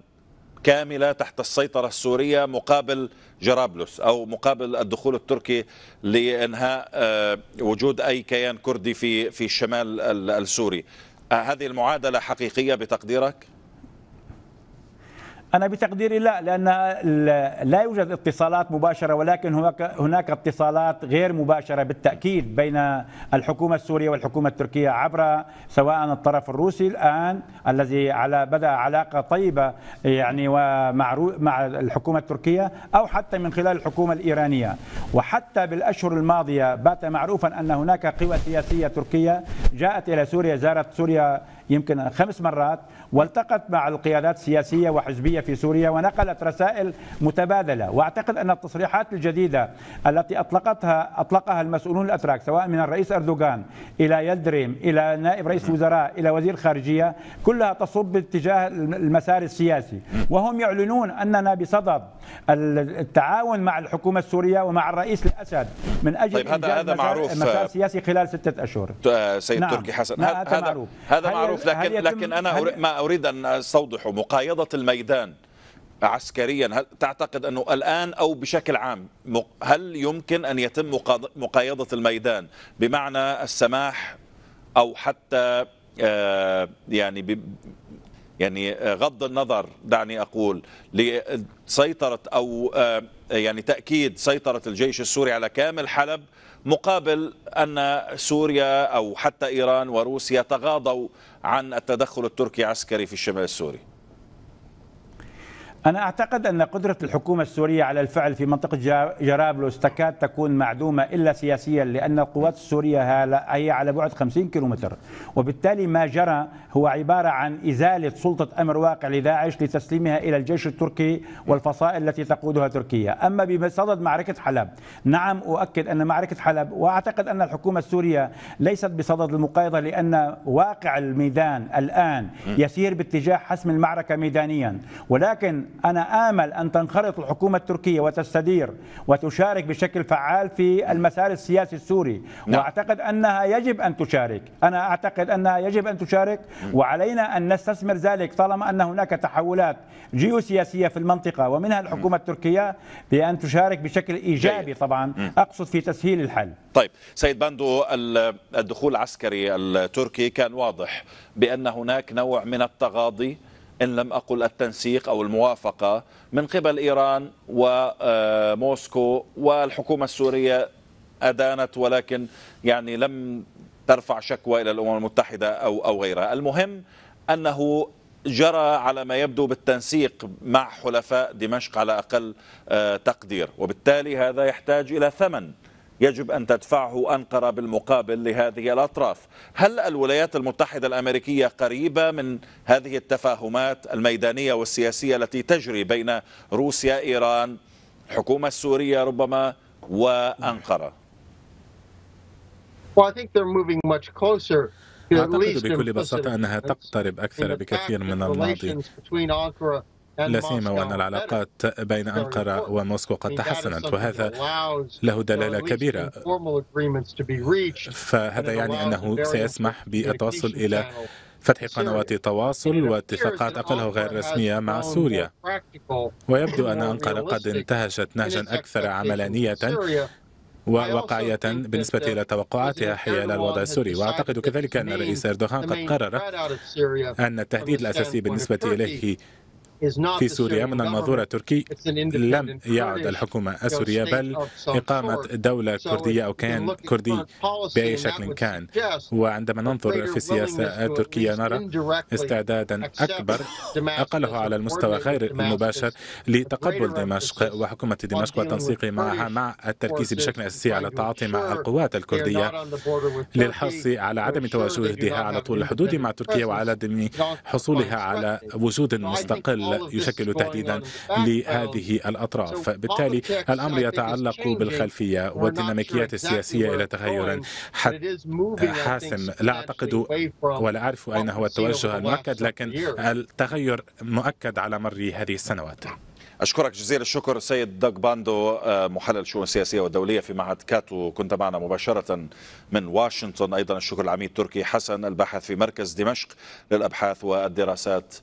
كاملة تحت السيطرة السورية مقابل جرابلس أو مقابل الدخول التركي لإنهاء آه، وجود أي كيان كردي في في الشمال السوري آه، هذه المعادلة حقيقية بتقديرك؟ أنا بتقديري لا لأن لا يوجد اتصالات مباشرة ولكن هناك هناك اتصالات غير مباشرة بالتأكيد بين الحكومة السورية والحكومة التركية عبر سواء الطرف الروسي الآن الذي على بدأ علاقة طيبة يعني ومع مع الحكومة التركية أو حتى من خلال الحكومة الإيرانية وحتى بالأشهر الماضية بات معروفا أن هناك قوى سياسية تركية جاءت إلى سوريا زارت سوريا يمكن خمس مرات والتقت مع القيادات السياسية وحزبية في سوريا ونقلت رسائل متبادلة وأعتقد أن التصريحات الجديدة التي أطلقتها أطلقها المسؤولون الأتراك سواء من الرئيس أردوغان إلى يلدريم إلى نائب رئيس وزراء إلى وزير خارجية كلها تصب باتجاه المسار السياسي وهم يعلنون أننا بصدد التعاون مع الحكومة السورية ومع الرئيس الأسد من أجل طيب هذا هذا معروف مسار سياسي خلال ستة أشهر سيد نعم تركي حسن نعم، هذا معروف هذا معروف معروف لكن لكن انا ما اريد ان استوضحه مقايضه الميدان عسكريا هل تعتقد انه الان او بشكل عام هل يمكن ان يتم مقايضه الميدان بمعنى السماح او حتى آه، يعني يعني آه، غض النظر دعني اقول لسيطره او آه، يعني تأكيد سيطرة الجيش السوري على كامل حلب مقابل أن سوريا أو حتى إيران وروسيا تغاضوا عن التدخل التركي عسكري في الشمال السوري أنا أعتقد أن قدرة الحكومة السورية على الفعل في منطقة جرابلس تكاد تكون معدومة إلا سياسيا لأن القوات السورية هي على بعد 50 كيلومتر وبالتالي ما جرى هو عبارة عن إزالة سلطة أمر واقع لداعش لتسليمها إلى الجيش التركي والفصائل التي تقودها تركيا أما بصدد معركة حلب نعم أؤكد أن معركة حلب وأعتقد أن الحكومة السورية ليست بصدد المقايضة لأن واقع الميدان الآن يسير باتجاه حسم المعركة ميدانيا ولكن أنا آمل أن تنخرط الحكومة التركية وتستدير وتشارك بشكل فعال في المسار السياسي السوري نعم. وأعتقد أنها يجب أن تشارك أنا أعتقد أنها يجب أن تشارك وعلينا أن نستثمر ذلك طالما أن هناك تحولات جيوسياسية في المنطقة ومنها الحكومة التركية بأن تشارك بشكل إيجابي طبعا أقصد في تسهيل الحل طيب سيد باندو الدخول العسكري التركي كان واضح بأن هناك نوع من التغاضي إن لم أقل التنسيق أو الموافقة من قبل إيران وموسكو آه، والحكومة السورية أدانت ولكن يعني لم ترفع شكوى إلى الأمم المتحدة أو أو غيرها المهم أنه جرى على ما يبدو بالتنسيق مع حلفاء دمشق على أقل آه، تقدير وبالتالي هذا يحتاج إلى ثمن يجب أن تدفعه أنقرة بالمقابل لهذه الأطراف هل الولايات المتحدة الأمريكية قريبة من هذه التفاهمات الميدانية والسياسية التي تجري بين روسيا إيران الحكومة السورية ربما وأنقرة Well, I think they're moving much closer أعتقد بكل بساطة أنها تقترب أكثر بكثير من الماضي لا سيما وان العلاقات بين انقره وموسكو قد تحسنت وهذا له دلاله كبيره فهذا يعني انه سيسمح بالتوصل الى فتح قنوات تواصل واتفاقات أقلها غير رسمية مع سوريا ويبدو أن أنقرة قد انتهجت نهجا أكثر عملانية وواقعية بالنسبة إلى توقعاتها حيال الوضع السوري وأعتقد كذلك أن الرئيس أردوغان قد قرر أن التهديد الأساسي بالنسبة إليه في سوريا من المنظور التركي لم يعد الحكومة السورية بل إقامة دولة كردية أو كيان كردي بأي شكل كان وعندما ننظر في السياسة التركية نرى استعدادا أكبر أقله على المستوى غير المباشر لتقبل دمشق وحكومة دمشق والتنسيق معها مع التركيز بشكل أساسي على التعاطي مع القوات الكردية للحرص على عدم تواجدها على طول الحدود مع تركيا وعلى حصولها على وجود مستقل يشكل تهديدا لهذه الأطراف بالتالي الأمر يتعلق بالخلفية والديناميكيات السياسية إلى تغير حاسم لا أعتقد ولا أعرف أين هو التوجه المؤكد لكن التغير مؤكد على مر هذه السنوات أشكرك جزيل الشكر سيد دوغ باندو آه، محلل الشؤون السياسية والدولية في معهد كاتو كنت معنا مباشرة من واشنطن أيضا الشكر العميد تركي حسن الباحث في مركز دمشق للأبحاث والدراسات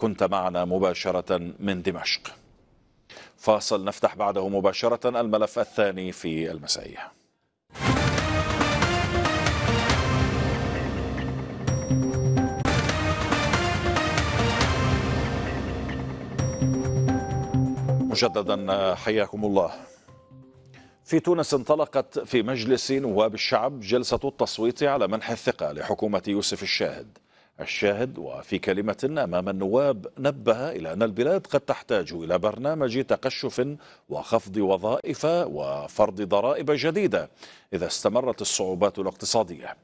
كنت معنا مباشرة من دمشق فاصل نفتح بعده مباشرة الملف الثاني في المسائية مجددا حياكم الله في تونس انطلقت في مجلس نواب الشعب جلسة التصويت على منح الثقة لحكومة يوسف الشاهد الشاهد وفي كلمة أمام النواب نبه إلى أن البلاد قد تحتاج إلى برنامج تقشف وخفض وظائف وفرض ضرائب جديدة إذا استمرت الصعوبات الاقتصادية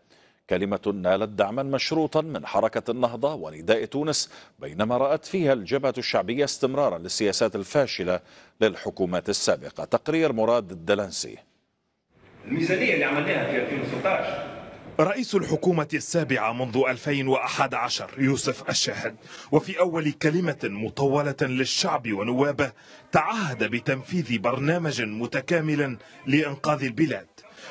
كلمة نالت دعما مشروطا من حركة النهضة ونداء تونس بينما رأت فيها الجبهة الشعبية استمرارا للسياسات الفاشلة للحكومات السابقة تقرير مراد الدلنسي الميزانية اللي عملناها في 2016 رئيس الحكومة السابعة منذ 2011 يوسف الشاهد وفي أول كلمة مطولة للشعب ونوابه تعهد بتنفيذ برنامج متكامل لإنقاذ البلاد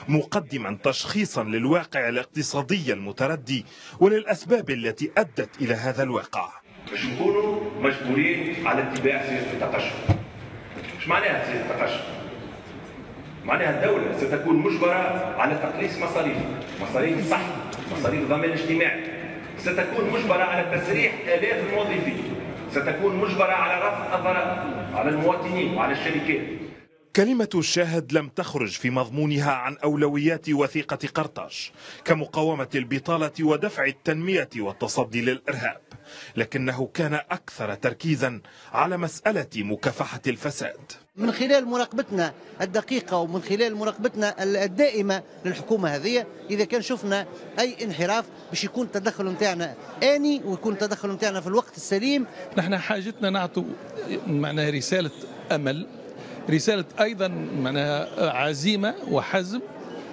مقدما تشخيصا للواقع الاقتصادي المتردي وللأسباب التي أدت إلى هذا الواقع مش نكونوا مجبورين على اتباع سياسة التقشف مش معناها سياسة التقشف معناها الدولة ستكون مجبرة على تقليص مصاريف مصاريف الصحة مصاريف الضمان الاجتماعي ستكون مجبرة على تسريح آلاف الموظفين ستكون مجبرة على رفع الضرائب على المواطنين وعلى الشركات كلمة الشاهد لم تخرج في مضمونها عن أولويات وثيقة قرطاج كمقاومة البطالة ودفع التنمية والتصدي للإرهاب لكنه كان أكثر تركيزا على مسألة مكافحة الفساد من خلال مراقبتنا الدقيقة ومن خلال مراقبتنا الدائمة للحكومة هذه إذا كان شفنا أي انحراف باش يكون التدخل نتاعنا آني ويكون التدخل نتاعنا في الوقت السليم نحن حاجتنا نعطوا معناها رسالة أمل رسالة أيضا معناها عزيمة وحزم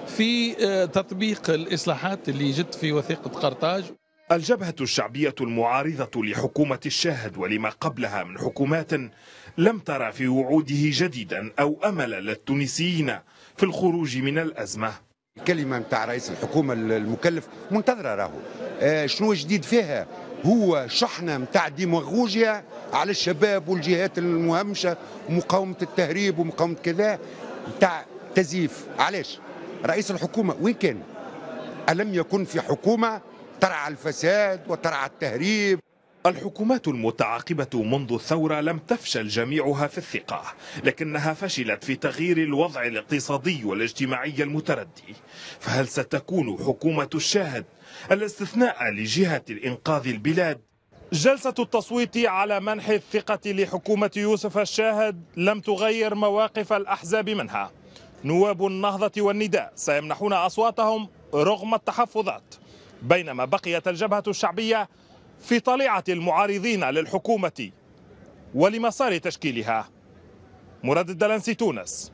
في آه، تطبيق الإصلاحات اللي جت في وثيقة قرطاج الجبهة الشعبية المعارضة لحكومة الشاهد ولما قبلها من حكومات لم ترى في وعوده جديدا أو امل للتونسيين في الخروج من الأزمة الكلمة متاع رئيس الحكومة المكلف منتظرة راهو آه، شنو جديد فيها هو شحنة متاع ديماغوجيا على الشباب والجهات المهمشة مقاومة التهريب ومقاومة كذا متاع تزييف علاش رئيس الحكومة وين كان ألم يكن في حكومة ترعى الفساد وترعى التهريب الحكومات المتعاقبة منذ الثورة لم تفشل جميعها في الثقة لكنها فشلت في تغيير الوضع الاقتصادي والاجتماعي المتردي فهل ستكون حكومة الشاهد الاستثناء لجهة الإنقاذ البلاد جلسة التصويت على منح الثقة لحكومة يوسف الشاهد لم تغير مواقف الأحزاب منها نواب النهضة والنداء سيمنحون أصواتهم رغم التحفظات بينما بقيت الجبهة الشعبية في طليعة المعارضين للحكومة ولمسار تشكيلها مراد الدلنسي تونس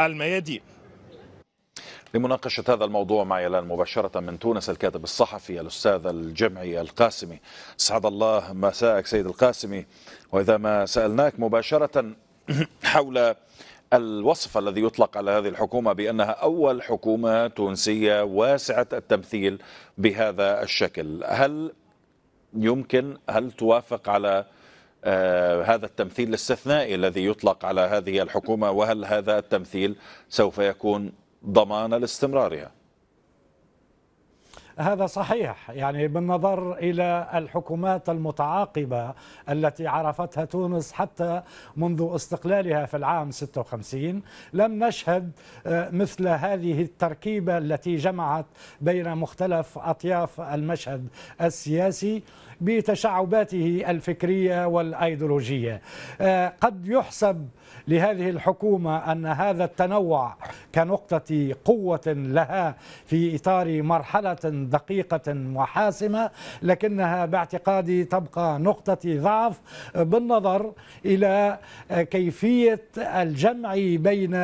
الميادين لمناقشة هذا الموضوع معي الآن مباشرة من تونس الكاتب الصحفي الأستاذ الجمعي القاسمي سعد الله مساءك سيد القاسمي وإذا ما سألناك مباشرة حول الوصف الذي يطلق على هذه الحكومة بأنها أول حكومة تونسية واسعة التمثيل بهذا الشكل هل يمكن هل توافق على آه، هذا التمثيل الاستثنائي الذي يطلق على هذه الحكومة وهل هذا التمثيل سوف يكون ضمان لاستمرارها هذا صحيح يعني بالنظر إلى الحكومات المتعاقبة التي عرفتها تونس حتى منذ استقلالها في العام 56 لم نشهد آه، مثل هذه التركيبة التي جمعت بين مختلف أطياف المشهد السياسي بتشعباته الفكرية والأيديولوجية آه، قد يحسب لهذه الحكومة أن هذا التنوع كنقطة قوة لها في إطار مرحلة دقيقة وحاسمة لكنها باعتقادي تبقى نقطة ضعف بالنظر إلى كيفية الجمع بين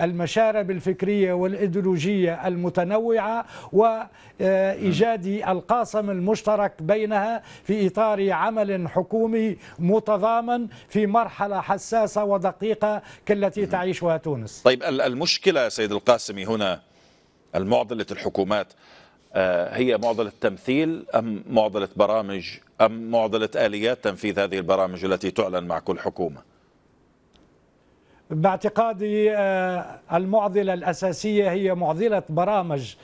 المشارب الفكرية والإيديولوجية المتنوعة وإيجاد آه، القاسم المشترك بينها في إطار عمل حكومي متضامن في مرحلة حساسة ودقيقة دقيقة كالتي تعيشها تونس طيب المشكلة سيد القاسمي هنا المعضلة الحكومات آه، هي معضلة تمثيل أم معضلة برامج أم معضلة آليات تنفيذ هذه البرامج التي تعلن مع كل حكومة باعتقادي آه، المعضلة الأساسية هي معضلة برامج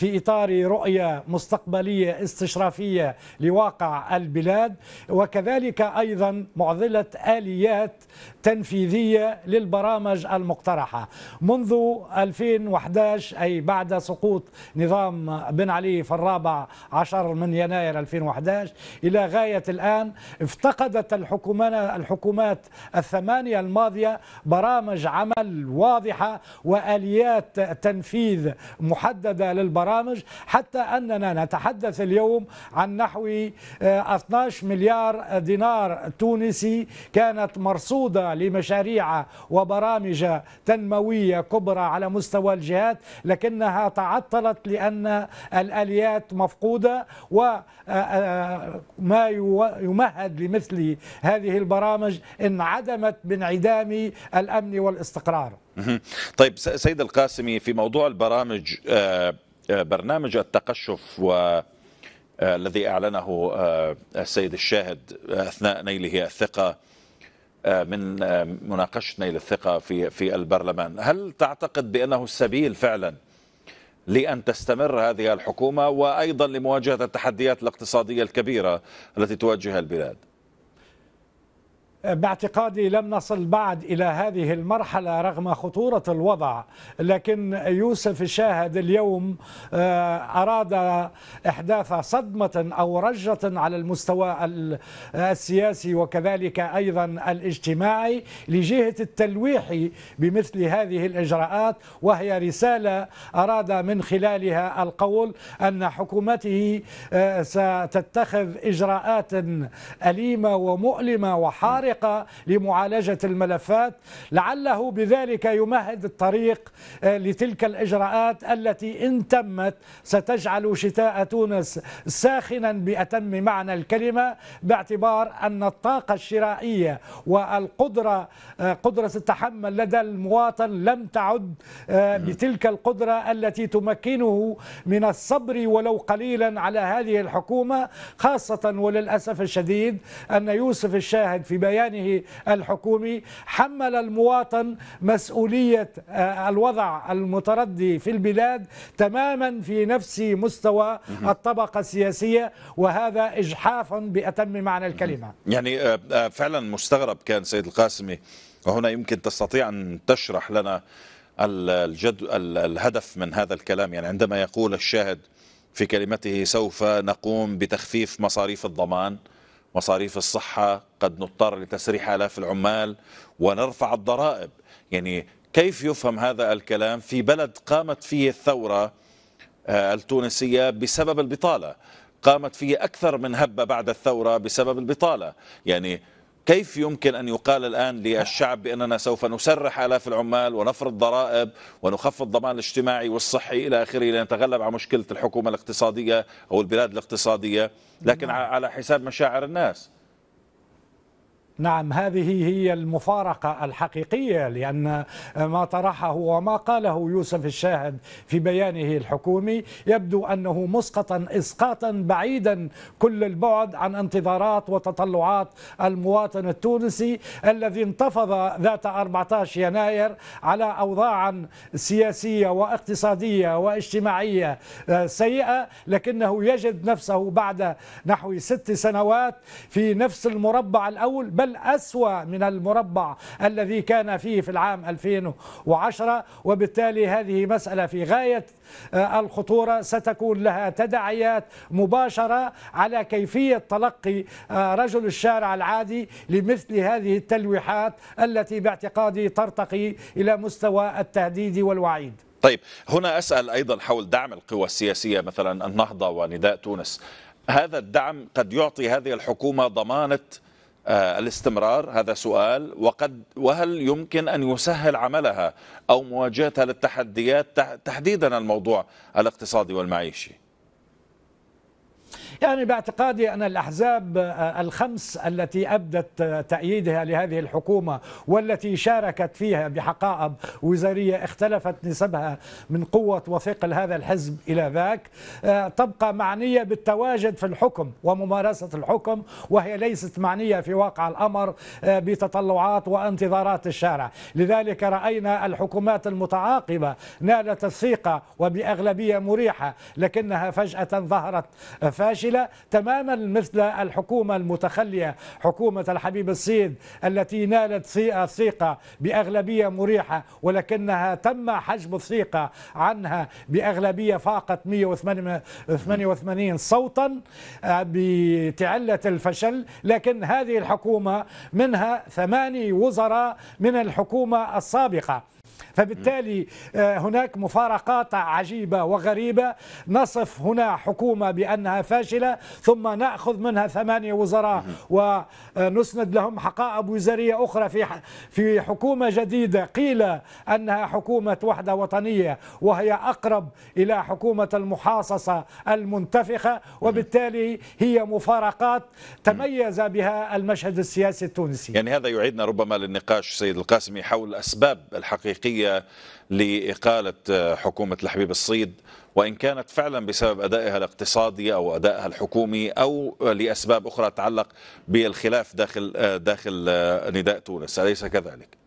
في إطار رؤية مستقبلية استشرافية لواقع البلاد وكذلك أيضا معضلة آليات تنفيذية للبرامج المقترحة منذ 2011 أي بعد سقوط نظام بن علي في الرابع عشر من يناير 2011 إلى غاية الآن افتقدت الحكومات الثمانية الماضية برامج عمل واضحة وآليات تنفيذ محددة للبرامج البرامج حتى أننا نتحدث اليوم عن نحو 12 آه، مليار دينار تونسي كانت مرصودة لمشاريع وبرامج تنموية كبرى على مستوى الجهات لكنها تعطلت لأن الآليات مفقودة وما آه، آه، يمهد لمثل هذه البرامج انعدمت بانعدام الأمن والاستقرار طيب سيد القاسمي في موضوع البرامج برنامج التقشف و آه، الذي أعلنه آه، السيد الشاهد آه، أثناء نيله الثقة من مناقشة نيل الثقة في في البرلمان هل تعتقد بأنه السبيل فعلا لأن تستمر هذه الحكومة وأيضا لمواجهة التحديات الاقتصادية الكبيرة التي تواجهها البلاد باعتقادي لم نصل بعد إلى هذه المرحلة رغم خطورة الوضع لكن يوسف الشاهد اليوم آه، أراد إحداث صدمة أو رجة على المستوى السياسي وكذلك أيضا الاجتماعي لجهة التلويح بمثل هذه الإجراءات وهي رسالة أراد من خلالها القول أن حكومته آه، ستتخذ إجراءات أليمة ومؤلمة وحارقة طريقة لمعالجة الملفات لعله بذلك يمهد الطريق آه، لتلك الإجراءات التي إن تمت ستجعل شتاء تونس ساخنا بأتم معنى الكلمة باعتبار أن الطاقة الشرائية والقدرة آه، قدرة التحمل لدى المواطن لم تعد آه، نعم. بتلك القدرة التي تمكنه من الصبر ولو قليلا على هذه الحكومة خاصة وللأسف الشديد أن يوسف الشاهد في بيان بيانه الحكومي حمل المواطن مسؤولية آه، الوضع المتردي في البلاد تماما في نفس مستوى الطبقة السياسية وهذا إجحاف بأتم معنى الكلمة يعني آه، آه، فعلا مستغرب كان سيد القاسمي وهنا يمكن تستطيع أن تشرح لنا الجد الهدف من هذا الكلام يعني عندما يقول الشاهد في كلمته سوف نقوم بتخفيف مصاريف الضمان مصاريف الصحة قد نضطر لتسريح آلاف العمال ونرفع الضرائب يعني كيف يفهم هذا الكلام في بلد قامت فيه الثورة آه، التونسية بسبب البطالة قامت فيه أكثر من هبة بعد الثورة بسبب البطالة يعني كيف يمكن أن يقال الآن للشعب بأننا سوف نسرح آلاف العمال ونفرض ضرائب ونخفض الضمان الاجتماعي والصحي إلى آخره لنتغلب على مشكلة الحكومة الاقتصادية أو البلاد الاقتصادية لكن نعم. على حساب مشاعر الناس نعم هذه هي المفارقة الحقيقية لأن ما طرحه وما قاله يوسف الشاهد في بيانه الحكومي يبدو أنه مسقطا إسقاطا بعيدا كل البعد عن انتظارات وتطلعات المواطن التونسي الذي انتفض ذات 14 يناير على أوضاع سياسية واقتصادية واجتماعية سيئة لكنه يجد نفسه بعد نحو ست سنوات في نفس المربع الأول بل الأسوأ من المربع الذي كان فيه في العام 2010 وبالتالي هذه مسألة في غاية آه، الخطورة ستكون لها تداعيات مباشرة على كيفية تلقي آه، رجل الشارع العادي لمثل هذه التلويحات التي باعتقادي ترتقي إلى مستوى التهديد والوعيد طيب هنا أسأل أيضا حول دعم القوى السياسية مثلا النهضة ونداء تونس هذا الدعم قد يعطي هذه الحكومة ضمانة آه، الاستمرار هذا سؤال وقد وهل يمكن ان يسهل عملها او مواجهتها للتحديات تحديدا الموضوع الاقتصادي والمعيشي يعني باعتقادي أن الأحزاب آه، الخمس التي أبدت آه، تأييدها لهذه الحكومة والتي شاركت فيها بحقائب وزارية اختلفت نسبها من قوة وثقل هذا الحزب إلى ذاك آه، تبقى معنية بالتواجد في الحكم وممارسة الحكم وهي ليست معنية في واقع الأمر بتطلعات وانتظارات الشارع لذلك رأينا الحكومات المتعاقبة نالت الثقة وبأغلبية مريحة لكنها فجأة ظهرت فاشلة فاشلة تماما مثل الحكومة المتخلية حكومة الحبيب السيد التي نالت ثقة بأغلبية مريحة ولكنها تم حجب الثقة عنها بأغلبية فاقت 188 صوتا آه، بتعلة الفشل لكن هذه الحكومة منها ثماني وزراء من الحكومة السابقة فبالتالي آه، هناك مفارقات عجيبة وغريبة نصف هنا حكومة بأنها فاشلة ثم نأخذ منها ثمانية وزراء ونسند لهم حقائب وزارية أخرى في في حكومة جديدة قيل أنها حكومة وحدة وطنية وهي أقرب إلى حكومة المحاصصة المنتفخة وبالتالي هي مفارقات تميز بها المشهد السياسي التونسي يعني هذا يعيدنا ربما للنقاش سيد القاسمي حول الأسباب الحقيقية الرئاسية لإقالة آه، حكومة الحبيب الصيد وإن كانت فعلا بسبب أدائها الاقتصادي أو أدائها الحكومي أو لأسباب أخرى تتعلق بالخلاف داخل آه، داخل آه، نداء تونس أليس كذلك؟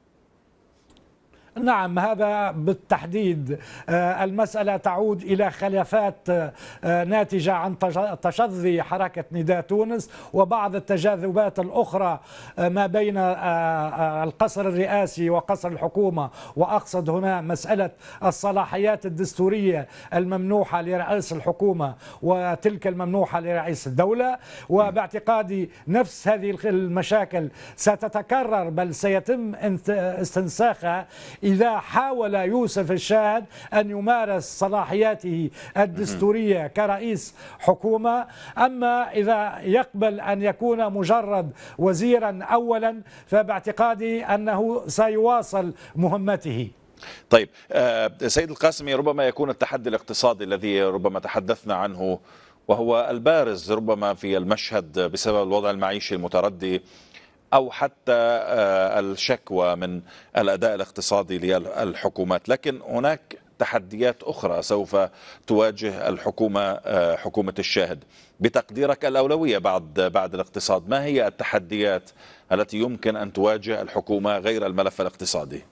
نعم هذا بالتحديد آه، المسألة تعود إلى خلافات آه، ناتجة عن تشظي حركة نداء تونس وبعض التجاذبات الأخرى آه، ما بين القصر الرئاسي وقصر الحكومة وأقصد هنا مسألة الصلاحيات الدستورية الممنوحة لرئيس الحكومة وتلك الممنوحة لرئيس الدولة وباعتقادي نفس هذه المشاكل ستتكرر بل سيتم استنساخها إذا حاول يوسف الشاهد أن يمارس صلاحياته الدستورية كرئيس حكومة أما إذا يقبل أن يكون مجرد وزيرا أولا فباعتقادي أنه سيواصل مهمته طيب آه، سيد القاسمي ربما يكون التحدي الاقتصادي الذي ربما تحدثنا عنه وهو البارز ربما في المشهد بسبب الوضع المعيشي المتردي أو حتى آه، الشكوى من الأداء الاقتصادي للحكومات لكن هناك تحديات أخرى سوف تواجه الحكومة آه، حكومة الشاهد بتقديرك الأولوية بعد بعد الاقتصاد ما هي التحديات التي يمكن أن تواجه الحكومة غير الملف الاقتصادي؟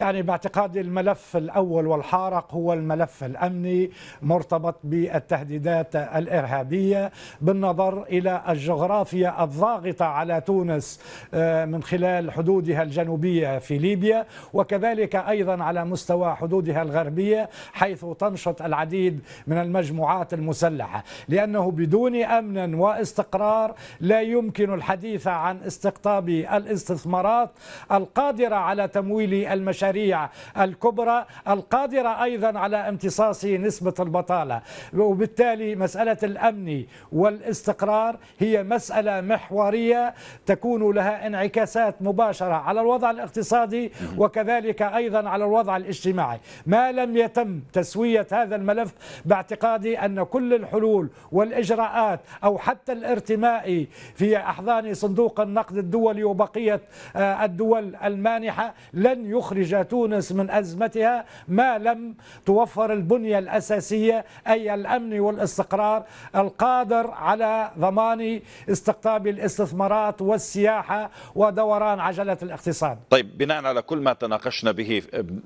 يعني باعتقادي الملف الأول والحارق هو الملف الأمني مرتبط بالتهديدات الإرهابية بالنظر إلى الجغرافيا الضاغطة على تونس آه، من خلال حدودها الجنوبية في ليبيا وكذلك أيضا على مستوى حدودها الغربية حيث تنشط العديد من المجموعات المسلحة لأنه بدون أمن واستقرار لا يمكن الحديث عن استقطاب الاستثمارات القادرة على تمويل المشاريع المشاريع الكبرى القادرة أيضا على امتصاص نسبة البطالة وبالتالي مسألة الأمن والاستقرار هي مسألة محورية تكون لها انعكاسات مباشرة على الوضع الاقتصادي وكذلك أيضا على الوضع الاجتماعي ما لم يتم تسوية هذا الملف باعتقادي أن كل الحلول والإجراءات أو حتى الارتماء في أحضان صندوق النقد الدولي وبقية آه، الدول المانحة لن يخرج تونس من أزمتها ما لم توفر البنية الأساسية أي الأمن والاستقرار القادر على ضمان استقطاب الاستثمارات والسياحة ودوران عجلة الاقتصاد طيب بناء على كل ما تناقشنا به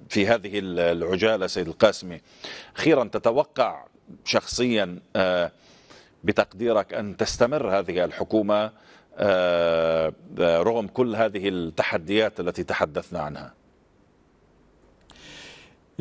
في هذه العجالة سيد القاسمي خيرا تتوقع شخصيا آه، بتقديرك أن تستمر هذه الحكومة آه، آه، رغم كل هذه التحديات التي تحدثنا عنها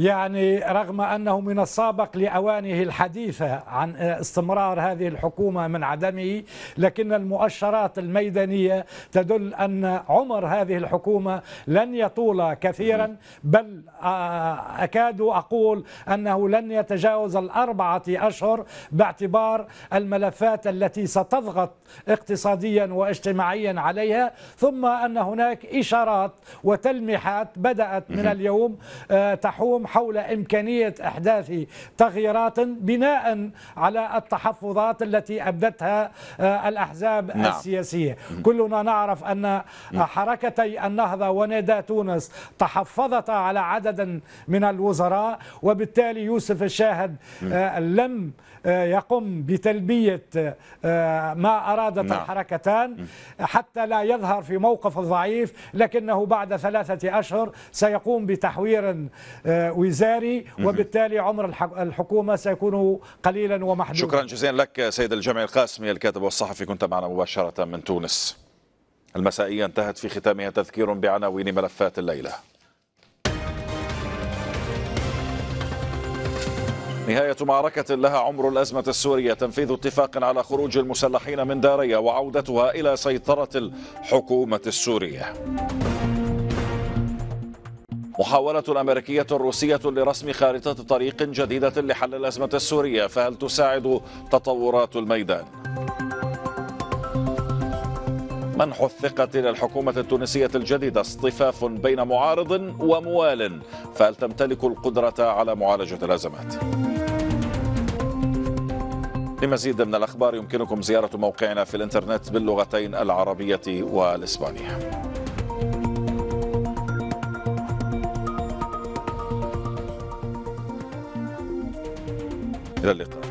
يعني رغم أنه من السابق لأوانه الحديثة عن استمرار هذه الحكومة من عدمه لكن المؤشرات الميدانية تدل أن عمر هذه الحكومة لن يطول كثيرا بل آه، أكاد أقول أنه لن يتجاوز الأربعة أشهر باعتبار الملفات التي ستضغط اقتصاديا واجتماعيا عليها ثم أن هناك إشارات وتلميحات بدأت من اليوم آه، تحوم حول إمكانية إحداث تغييرات بناء على التحفظات التي أبدتها آه، الأحزاب نعم. السياسية كلنا نعرف أن حركتي النهضة ونادى تونس تحفظتا على عدد من الوزراء وبالتالي يوسف الشاهد آه، لم آه، يقم بتلبية ما أرادت نعم. الحركتان حتى لا يظهر في موقف الضعيف لكنه بعد ثلاثة أشهر سيقوم بتحوير وزاري وبالتالي عمر الحكومة سيكون قليلا ومحدودا شكرا جزيلا لك سيد الجامع القاسمي الكاتب والصحفي كنت معنا مباشرة من تونس المسائية انتهت في ختامها تذكير بعناوين ملفات الليلة نهاية معركة لها عمر الأزمة السورية تنفيذ اتفاق على خروج المسلحين من داريا وعودتها إلى سيطرة الحكومة السورية محاولة أمريكية روسية لرسم خارطة طريق جديدة لحل الأزمة السورية فهل تساعد تطورات الميدان؟ منح الثقة للحكومة التونسية الجديدة اصطفاف بين معارض وموال فهل تمتلك القدرة على معالجة الأزمات؟ لمزيد من الأخبار يمكنكم زيارة موقعنا في الإنترنت باللغتين العربية والإسبانية إلى اللقاء